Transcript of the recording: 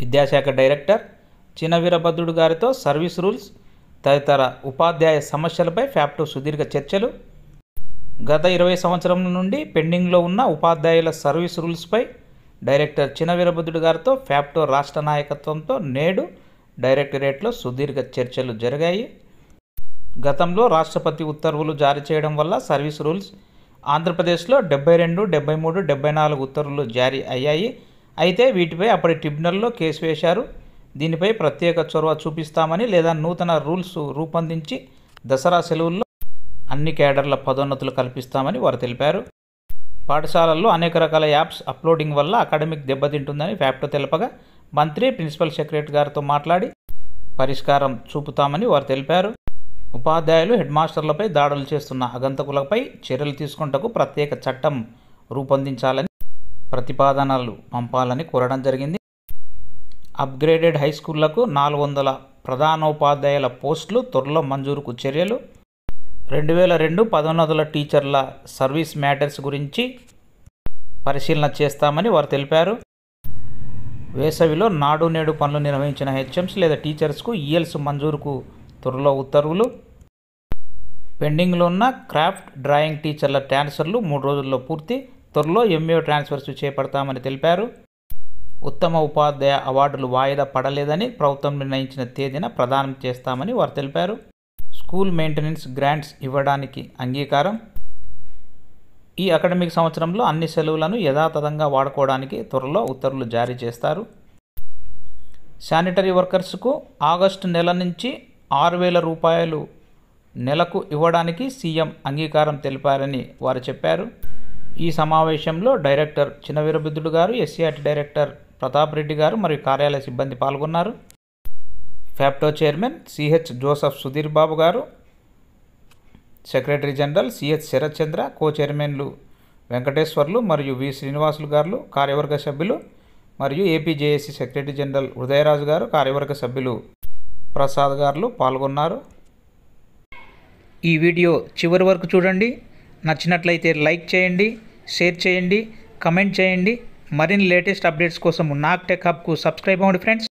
విద్యాశాఖ డైరెక్టర్ చిన వీరభద్రుడు గారితో సర్వీస్ రూల్స్ తదితర ఉపాధ్యాయ సమస్యలపై ఫ్యాప్టో సుదీర్ఘ చర్చలు గత ఇరవై సంవత్సరం నుండి పెండింగ్లో ఉన్న ఉపాధ్యాయుల సర్వీస్ రూల్స్పై డైరెక్టర్ చిన వీరభద్రుడు గారితో ఫ్యాప్టో రాష్ట్ర నాయకత్వంతో నేడు డైరెక్టరేట్లో సుదీర్ఘ చర్చలు జరిగాయి గతంలో రాష్ట్రపతి ఉత్తర్వులు జారీ చేయడం వల్ల సర్వీస్ రూల్స్ ఆంధ్రప్రదేశ్లో డెబ్బై రెండు డెబ్బై మూడు డెబ్బై నాలుగు ఉత్తర్వులు జారీ అయ్యాయి అయితే వీటిపై అప్పటి ట్రిబ్యునల్లో కేసు వేశారు దీనిపై ప్రత్యేక చొరవ చూపిస్తామని లేదా నూతన రూల్స్ రూపొందించి దసరా సెలవుల్లో అన్ని కేడర్ల పదోన్నతులు కల్పిస్తామని వారు తెలిపారు పాఠశాలల్లో అనేక రకాల యాప్స్ అప్లోడింగ్ వల్ల అకాడమిక్ దెబ్బతింటుందని ఫ్యాప్టో తెలపగా మంత్రి ప్రిన్సిపల్ సెక్రటరీ గారితో మాట్లాడి పరిష్కారం చూపుతామని వారు తెలిపారు ఉపాధ్యాయులు హెడ్ మాస్టర్లపై దాడులు చేస్తున్న అగంతకులపై చర్యలు తీసుకుంటకు ప్రత్యేక చట్టం రూపొందించాలని ప్రతిపాదనలు పంపాలని కోరడం జరిగింది అప్గ్రేడెడ్ హై స్కూళ్లకు నాలుగు వందల ప్రధానోపాధ్యాయుల పోస్టులు త్వరలో మంజూరుకు చర్యలు రెండు వేల రెండు పదోన్నతుల టీచర్ల సర్వీస్ మ్యాటర్స్ గురించి పరిశీలన చేస్తామని వారు తెలిపారు వేసవిలో నాడు నేడు పనులు నిర్వహించిన హెచ్ఎంస్ లేదా టీచర్స్కు ఈఎల్స్ మంజూరుకు త్వరలో ఉత్తర్వులు పెండింగ్లో ఉన్న క్రాఫ్ట్ డ్రాయింగ్ టీచర్ల ట్రాన్స్ఫర్లు మూడు రోజుల్లో పూర్తి త్వరలో ఎంఏ ట్రాన్స్ఫర్స్ చేపడతామని తెలిపారు ఉత్తమ ఉపాధ్యాయ అవార్డులు వాయిదా పడలేదని ప్రభుత్వం నిర్ణయించిన తేదీన ప్రదానం చేస్తామని వారు తెలిపారు స్కూల్ మెయింటెనెన్స్ గ్రాంట్స్ ఇవ్వడానికి అంగీకారం ఈ అకాడమిక్ సంవత్సరంలో అన్ని సెలవులను యథాతథంగా వాడుకోవడానికి త్వరలో ఉత్తర్వులు జారీ చేస్తారు శానిటరీ వర్కర్స్కు ఆగస్టు నెల నుంచి ఆరు వేల రూపాయలు నెలకు ఇవ్వడానికి సీఎం అంగీకారం తెలిపారని వారు చెప్పారు ఈ సమావేశంలో డైరెక్టర్ చిన్నవీరబుద్ధుడు గారు ఎస్సీఆర్టీ డైరెక్టర్ ప్రతాప్ రెడ్డి గారు మరియు కార్యాలయ సిబ్బంది పాల్గొన్నారు FAPTO chairman CH Joseph Sudheer Babu garu secretary general CH Sharathchandra co చైర్మన్లు వెంకటేశ్వర్లు మరియు వి శ్రీనివాసులు గారు కార్యవర్గ సభ్యులు మరియు ఏపీజేఏసీ సెక్రటరీ జనరల్ ఉదయరాజు గారు కార్యవర్గ సభ్యులు ప్రసాద్ గారు పాల్గొన్నారు ఈ వీడియో చివరి వరకు చూడండి నచ్చినట్లయితే లైక్ చేయండి షేర్ చేయండి కమెంట్ చేయండి మరిన్ని లేటెస్ట్ అప్డేట్స్ కోసం నాక్ టెక్ హబ్కు సబ్స్క్రైబ్ అవ్వండి ఫ్రెండ్స్